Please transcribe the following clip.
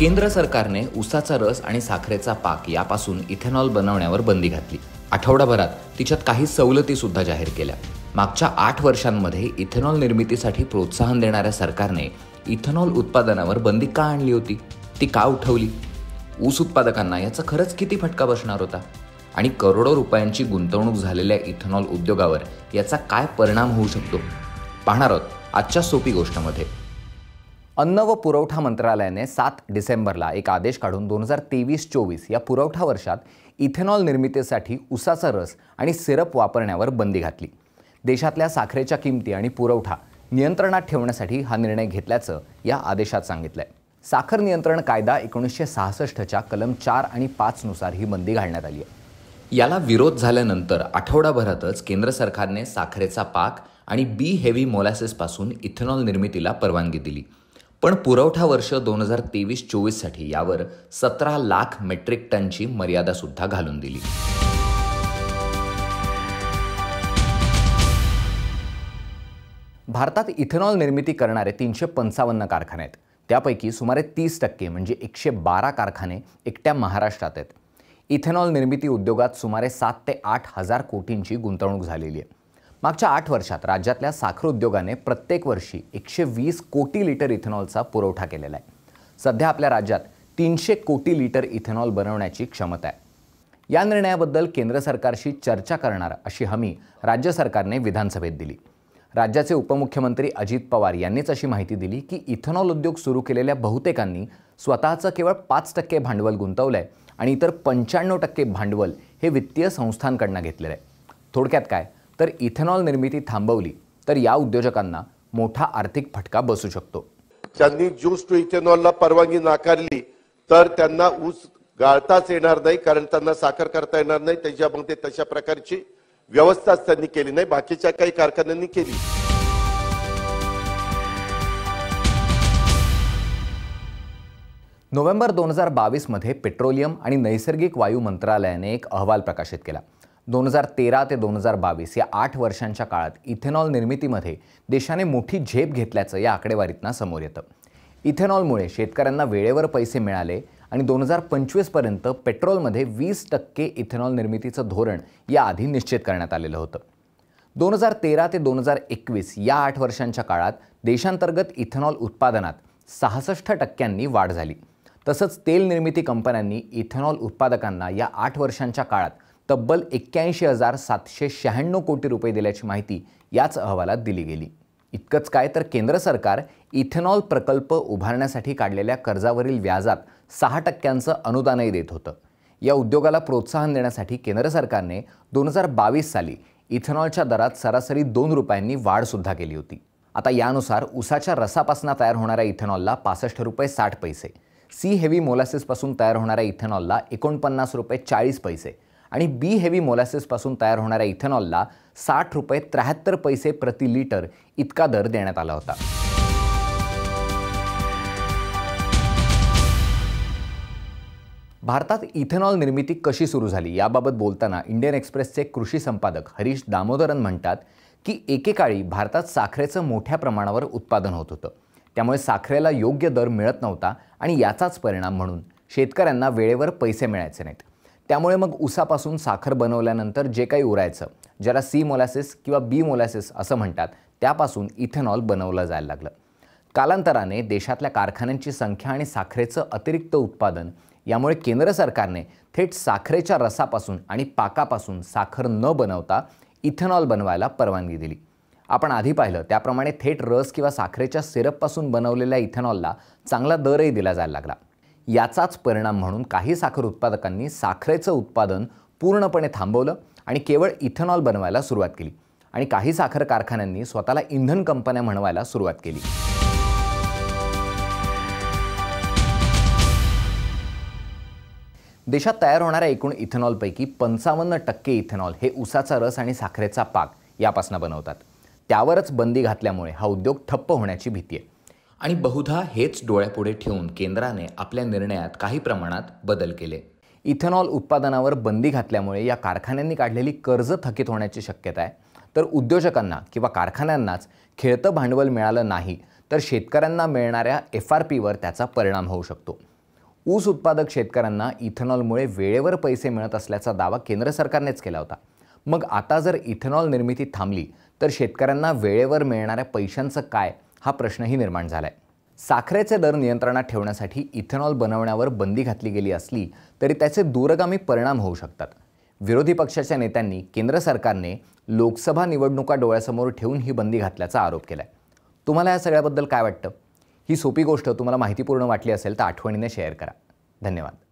केंद्र सरकारने उसाचा रस आणि साखरेचा पाक यापासून इथेनॉल बनवण्यावर बंदी घातली आठवडाभरात तिच्यात काही सवलतीसुद्धा जाहीर केल्या मागच्या आठ वर्षांमध्ये इथेनॉल निर्मितीसाठी प्रोत्साहन देणाऱ्या सरकारने इथेनॉल उत्पादनावर बंदी का आणली होती ती का उठवली ऊस उत्पादकांना याचा खरंच किती फटका बसणार होता आणि करोडो रुपयांची गुंतवणूक झालेल्या इथेनॉल उद्योगावर याचा काय परिणाम होऊ शकतो पाहणार आहोत आजच्या सोपी गोष्टमध्ये अन्न व पुरवठा मंत्रालयाने सात डिसेंबरला एक आदेश काढून दोन हजार तेवीस चोवीस या पुरवठा वर्षात इथेनॉल निर्मितीसाठी उसाचा रस आणि सिरप वापरण्यावर बंदी घातली देशातल्या साखरेच्या किमती आणि पुरवठा नियंत्रणात ठेवण्यासाठी हा निर्णय घेतल्याचं या आदेशात सांगितलं आहे साखर नियंत्रण कायदा एकोणीसशे सहासष्टच्या कलम चार आणि पाचनुसार ही बंदी घालण्यात आली आहे याला विरोध झाल्यानंतर आठवडाभरातच केंद्र सरकारने साखरेचा पाक आणि बी हेवी मोलॅसेसपासून इथेनॉल निर्मितीला परवानगी दिली पण पुरवठा वर्ष दोन हजार तेवीस चोवीससाठी यावर सतरा लाख मेट्रिक टनची मर्यादासुद्धा घालून दिली भारतात इथेनॉल निर्मिती करणारे तीनशे पंचावन्न कारखाने आहेत त्यापैकी सुमारे तीस टक्के म्हणजे एकशे बारा कारखाने एकट्या महाराष्ट्रात आहेत इथेनॉल निर्मिती उद्योगात सुमारे सात ते आठ हजार कोटींची गुंतवणूक झालेली आहे मागच्या आठ वर्षात राज्यातल्या साखर उद्योगाने प्रत्येक वर्षी एकशे वीस कोटी लिटर इथेनॉलचा पुरवठा केलेला आहे सध्या आपल्या राज्यात तीनशे कोटी लिटर इथेनॉल बनवण्याची क्षमता आहे या निर्णयाबद्दल केंद्र सरकारशी चर्चा करणार अशी हमी राज्य सरकारने विधानसभेत दिली राज्याचे उपमुख्यमंत्री अजित पवार यांनीच अशी माहिती दिली की इथेनॉल उद्योग सुरू केलेल्या बहुतेकांनी स्वतःचं केवळ पाच टक्के भांडवल गुंतवलं आहे आणि इतर पंच्याण्णव टक्के भांडवल हे वित्तीय संस्थांकडनं घेतलेलं आहे थोडक्यात काय तर इथेनॉल निर्मिती थांबवली तर या उद्योजकांना मोठा आर्थिक फटका बसू शकतो त्यांनी ज्यूस टू इथेनॉलला परवानगी नाकारली तर त्यांना ऊस गाळताच येणार नाही कारण त्यांना साखर करता येणार नाही त्याच्यामध्ये तशा प्रकारची व्यवस्थाच त्यांनी केली नाही बाकीच्या काही कारखान्यांनी केली नोव्हेंबर दोन हजार बावीसमध्ये पेट्रोलियम आणि नैसर्गिक वायू मंत्रालयाने एक अहवाल प्रकाशित केला दोन हजार तेरा ते दोन हजार बावीस या आठ वर्षांच्या काळात इथेनॉल निर्मितीमध्ये देशाने मोठी झेप घेतल्याचं या आकडेवारीतना समोर येतं इथेनॉलमुळे शेतकऱ्यांना वेळेवर पैसे मिळाले आणि दोन हजार पंचवीसपर्यंत पेट्रोलमध्ये वीस टक्के इथेनॉल निर्मितीचं धोरण याआधी निश्चित करण्यात आलेलं होतं दोन हजार तेरा ते दोन हजार एकवीस या आठ वर्षांच्या काळात देशांतर्गत इथेनॉल उत्पादनात सहासष्ट टक्क्यांनी वाढ झाली तसंच तेल निर्मिती कंपन्यांनी इथेनॉल उत्पादकांना या आठ वर्षांच्या काळात तब्बल एक्क्याऐंशी हजार सातशे शहाण्णव कोटी रुपये दिल्याची माहिती याच अहवालात दिली गेली इतकंच काय तर केंद्र सरकार इथेनॉल प्रकल्प उभारण्यासाठी काढलेल्या कर्जावरील व्याजात सहा टक्क्यांचं अनुदानही देत होतं या उद्योगाला प्रोत्साहन देण्यासाठी केंद्र सरकारने दोन हजार बावीस साली इथेनॉलच्या दरात सरासरी दोन रुपयांनी वाढसुद्धा केली होती आता यानुसार उसाच्या रसापासून तयार होणाऱ्या इथेनॉलला पासष्ट रुपये साठ पैसे सी हेवी मोलासिसपासून तयार होणाऱ्या इथेनॉलला एकोणपन्नास रुपये चाळीस पैसे आणि बी हेवी मोलॅसिसपासून तयार होणाऱ्या इथेनॉलला साठ रुपये त्र्याहत्तर पैसे प्रति लिटर इतका दर देण्यात आला होता भारतात इथेनॉल निर्मिती कशी सुरू झाली याबाबत बोलताना इंडियन एक्सप्रेसचे कृषी संपादक हरीश दामोदरन म्हणतात की एकेकाळी भारतात साखरेचं मोठ्या प्रमाणावर उत्पादन होत होतं त्यामुळे साखरेला योग्य दर मिळत नव्हता आणि याचाच परिणाम म्हणून शेतकऱ्यांना वेळेवर पैसे मिळायचे नाहीत त्यामुळे मग उसापासून साखर बनवल्यानंतर जे काही उरायचं ज्याला सी मोलॅसिस किंवा बी मोलॅसिस असं म्हणतात त्यापासून इथेनॉल बनवलं जायला लागलं कालांतराने देशातल्या कारखान्यांची संख्या आणि साखरेचं अतिरिक्त उत्पादन यामुळे केंद्र सरकारने थेट साखरेच्या रसापासून आणि पाकापासून साखर न बनवता इथेनॉल बनवायला परवानगी दिली आपण आधी पाहिलं त्याप्रमाणे थेट रस किंवा साखरेच्या सिरपपासून बनवलेल्या इथेनॉलला चांगला दरही दिला जायला लागला याचाच परिणाम म्हणून काही साखर उत्पादकांनी साखरेचं उत्पादन पूर्णपणे थांबवलं आणि केवळ इथेनॉल बनवायला सुरुवात केली आणि काही साखर कारखान्यांनी स्वतःला इंधन कंपन्या म्हणवायला सुरुवात केली देशात तयार होणाऱ्या एकूण इथेनॉलपैकी पंचावन्न टक्के इथेनॉल हे उसाचा रस आणि साखरेचा पाक यापासून बनवतात त्यावरच बंदी घातल्यामुळे हा उद्योग ठप्प होण्याची भीती आहे आणि बहुधा हेच डोळ्यापुढे ठेवून केंद्राने आपल्या निर्णयात काही प्रमाणात बदल केले इथेनॉल उत्पादनावर बंदी घातल्यामुळे या कारखान्यांनी काढलेली कर्ज थकीत होण्याची शक्यता आहे तर उद्योजकांना किंवा कारखान्यांनाच खेळतं भांडवल मिळालं नाही तर शेतकऱ्यांना मिळणाऱ्या एफ आर पीवर त्याचा परिणाम होऊ शकतो ऊस उत्पादक शेतकऱ्यांना इथेनॉलमुळे वेळेवर पैसे मिळत असल्याचा दावा केंद्र सरकारनेच केला होता मग आता जर इथेनॉल निर्मिती थांबली तर शेतकऱ्यांना वेळेवर मिळणाऱ्या पैशांचं काय हा प्रश्नही निर्माण झाला आहे साखरेचे दर नियंत्रणात ठेवण्यासाठी इथेनॉल बनवण्यावर बंदी घातली गेली असली तरी त्याचे दूरगामी परिणाम होऊ शकतात विरोधी पक्षाच्या नेत्यांनी केंद्र सरकारने लोकसभा निवडणुका डोळ्यासमोर ठेवून ही बंदी घातल्याचा आरोप केला आहे तुम्हाला या सगळ्याबद्दल काय वाटतं ही सोपी गोष्ट तुम्हाला माहितीपूर्ण वाटली असेल तर आठवणीने शेअर करा धन्यवाद